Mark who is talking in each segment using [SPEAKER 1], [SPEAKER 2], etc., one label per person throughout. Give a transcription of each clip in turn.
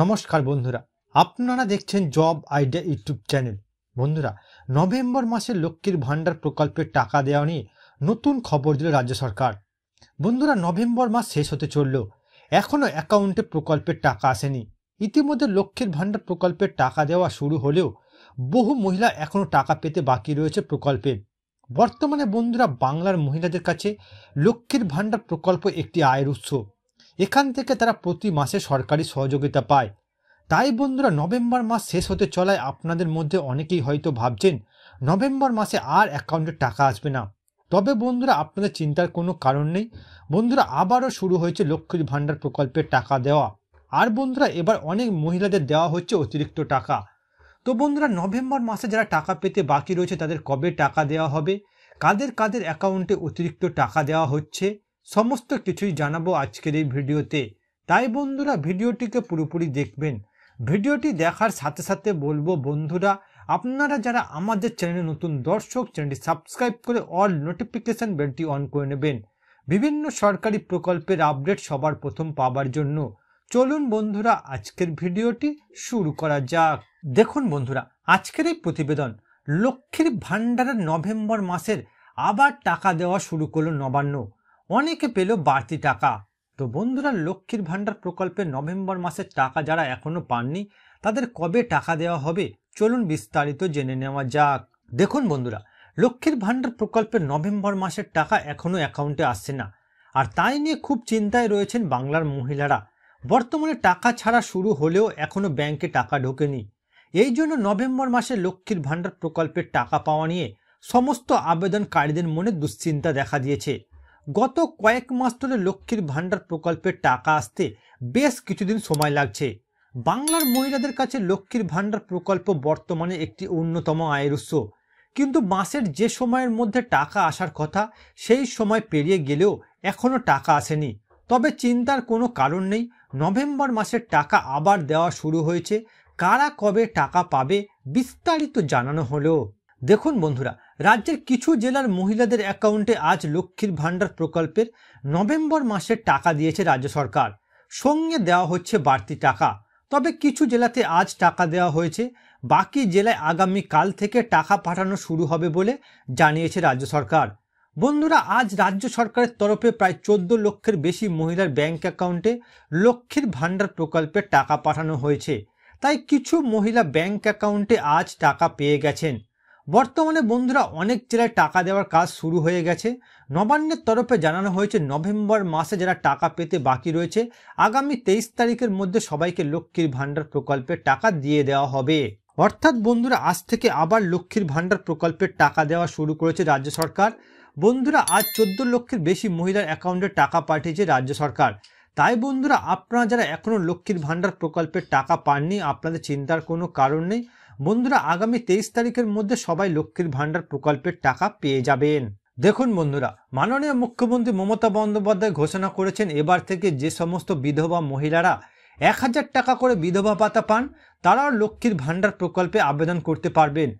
[SPEAKER 1] নমস্কার বন্ধুরা আপনারা দেখছেন জব আইডিয়া ইউটিউব চ্যানেল বন্ধুরা নভেম্বর মাসে লক্ষ্মীর ভাণ্ডার প্রকল্পের টাকা দেওয়া নিয়ে নতুন খবর দিল রাজ্য সরকার বন্ধুরা নভেম্বর মাস শেষ হতে চলল এখনও অ্যাকাউন্টে প্রকল্পের টাকা আসেনি ইতিমধ্যে লক্ষ্মীর ভাণ্ডার প্রকল্পের টাকা দেওয়া শুরু হলেও বহু মহিলা এখনও টাকা পেতে বাকি রয়েছে প্রকল্পে বর্তমানে বন্ধুরা বাংলার মহিলাদের কাছে লক্ষ্মীর ভাণ্ডার প্রকল্প একটি আয়ের উৎস এখান থেকে তারা প্রতি মাসে সরকারি সহযোগিতা পায় তাই বন্ধুরা নভেম্বর মাস শেষ হতে চলায় আপনাদের মধ্যে অনেকেই হয়তো ভাবছেন নভেম্বর মাসে আর অ্যাকাউন্টে টাকা আসবে না তবে বন্ধুরা আপনাদের চিন্তার কোনো কারণ নেই বন্ধুরা আবারও শুরু হয়েছে লক্ষ্মীর ভাণ্ডার প্রকল্পের টাকা দেওয়া আর বন্ধুরা এবার অনেক মহিলাদের দেওয়া হচ্ছে অতিরিক্ত টাকা তো বন্ধুরা নভেম্বর মাসে যারা টাকা পেতে বাকি রয়েছে তাদের কবে টাকা দেওয়া হবে কাদের কাদের অ্যাকাউন্টে অতিরিক্ত টাকা দেওয়া হচ্ছে সমস্ত কিছুই জানাবো আজকের এই ভিডিওতে তাই বন্ধুরা ভিডিওটিকে পুরোপুরি দেখবেন ভিডিওটি দেখার সাথে সাথে বলবো বন্ধুরা আপনারা যারা আমাদের চ্যানেলে নতুন দর্শক চ্যানেলটি সাবস্ক্রাইব করে অল নোটিফিকেশান বেলটি অন করে নেবেন বিভিন্ন সরকারি প্রকল্পের আপডেট সবার প্রথম পাবার জন্য চলুন বন্ধুরা আজকের ভিডিওটি শুরু করা যাক দেখুন বন্ধুরা আজকের এই প্রতিবেদন লক্ষ্মীর ভাণ্ডারের নভেম্বর মাসের আবার টাকা দেওয়া শুরু করলো নবান্ন অনেকে পেল বাড়তি টাকা তো বন্ধুরা লক্ষ্মীর ভাণ্ডার প্রকল্পে নভেম্বর মাসের টাকা যারা এখনও পাননি তাদের কবে টাকা দেওয়া হবে চলুন বিস্তারিত জেনে নেওয়া যাক দেখুন বন্ধুরা লক্ষ্মীর ভাণ্ডার প্রকল্পে নভেম্বর মাসের টাকা এখনও অ্যাকাউন্টে আসছে না আর তাই নিয়ে খুব চিন্তায় রয়েছেন বাংলার মহিলারা বর্তমানে টাকা ছাড়া শুরু হলেও এখনও ব্যাংকে টাকা ঢোকেনি এই জন্য নভেম্বর মাসে লক্ষ্মীর ভাণ্ডার প্রকল্পের টাকা পাওয়া নিয়ে সমস্ত আবেদনকারীদের মনে দুশ্চিন্তা দেখা দিয়েছে গত কয়েক মাস ধরে লক্ষ্মীর ভাণ্ডার প্রকল্পের টাকা আসতে বেশ কিছুদিন সময় লাগছে বাংলার মহিলাদের কাছে লক্ষ্মীর ভাণ্ডার প্রকল্প বর্তমানে একটি অন্যতম আয়ের উৎস কিন্তু মাসের যে সময়ের মধ্যে টাকা আসার কথা সেই সময় পেরিয়ে গেলেও এখনও টাকা আসেনি তবে চিন্তার কোনো কারণ নেই নভেম্বর মাসের টাকা আবার দেওয়া শুরু হয়েছে কারা কবে টাকা পাবে বিস্তারিত জানানো হলো দেখুন বন্ধুরা রাজ্যের কিছু জেলার মহিলাদের অ্যাকাউন্টে আজ লক্ষ্মীর ভাণ্ডার প্রকল্পের নভেম্বর মাসের টাকা দিয়েছে রাজ্য সরকার সঙ্গে দেওয়া হচ্ছে বাড়তি টাকা তবে কিছু জেলাতে আজ টাকা দেওয়া হয়েছে বাকি জেলায় আগামী কাল থেকে টাকা পাঠানো শুরু হবে বলে জানিয়েছে রাজ্য সরকার বন্ধুরা আজ রাজ্য সরকারের তরফে প্রায় চোদ্দ লক্ষের বেশি মহিলার ব্যাংক অ্যাকাউন্টে লক্ষ্মীর ভাণ্ডার প্রকল্পে টাকা পাঠানো হয়েছে তাই কিছু মহিলা ব্যাংক অ্যাকাউন্টে আজ টাকা পেয়ে গেছেন বর্তমানে বন্ধুরা অনেক জেলায় টাকা দেওয়ার কাজ শুরু হয়ে গেছে নবান্নের তরফে জানানো হয়েছে নভেম্বর মাসে যারা টাকা পেতে বাকি রয়েছে আগামী তেইশ তারিখের মধ্যে সবাইকে লক্ষ্মীর ভাণ্ডার প্রকল্পে টাকা দিয়ে দেওয়া হবে অর্থাৎ বন্ধুরা আজ থেকে আবার লক্ষ্মীর ভাণ্ডার প্রকল্পের টাকা দেওয়া শুরু করেছে রাজ্য সরকার বন্ধুরা আজ চোদ্দ লক্ষের বেশি মহিলার অ্যাকাউন্টে টাকা পাঠিয়েছে রাজ্য সরকার তাই বন্ধুরা আপনারা যারা এখনও লক্ষ্মীর ভাণ্ডার প্রকল্পের টাকা পাননি আপনাদের চিন্তার কোনো কারণ নেই বন্ধুরা আগামী তেইশ তারিখের মধ্যে সবাই লক্ষ্মীর ভাণ্ডার প্রকল্পের টাকা পেয়ে যাবেন দেখুন বন্ধুরা মাননীয় মুখ্যমন্ত্রী মমতা বন্দ্যোপাধ্যায় ঘোষণা করেছেন এবার থেকে যে সমস্ত বিধবা মহিলারা এক হাজার টাকা করে বিধবা পাতা পান তারাও লক্ষ্মীর ভাণ্ডার প্রকল্পে আবেদন করতে পারবেন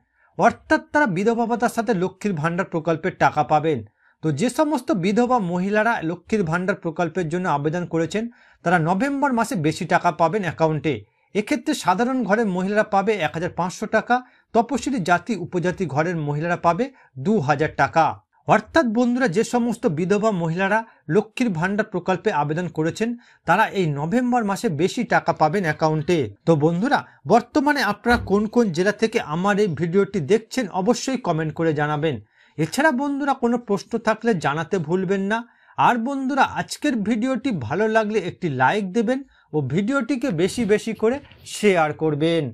[SPEAKER 1] অর্থাৎ তারা বিধবা ভাতার সাথে লক্ষ্মীর ভাণ্ডার প্রকল্পের টাকা পাবেন তো যে সমস্ত বিধবা মহিলারা লক্ষ্মীর ভাণ্ডার প্রকল্পের জন্য আবেদন করেছেন তারা নভেম্বর মাসে বেশি টাকা পাবেন অ্যাকাউন্টে এক্ষেত্রে সাধারণ ঘরের মহিলারা পাবে এক টাকা তপশিলি জাতি উপজাতি ঘরের মহিলারা পাবে দু টাকা অর্থাৎ বন্ধুরা যে সমস্ত বিধবা মহিলারা লক্ষ্মীর ভাণ্ডার প্রকল্পে আবেদন করেছেন তারা এই নভেম্বর মাসে বেশি টাকা পাবেন অ্যাকাউন্টে তো বন্ধুরা বর্তমানে আপনারা কোন কোন জেলা থেকে আমার এই ভিডিওটি দেখছেন অবশ্যই কমেন্ট করে জানাবেন এছাড়া বন্ধুরা কোনো প্রশ্ন থাকলে জানাতে ভুলবেন না আর বন্ধুরা আজকের ভিডিওটি ভালো লাগলে একটি লাইক দেবেন ও ভিডিওটিকে বেশি বেশি করে শেয়ার করবেন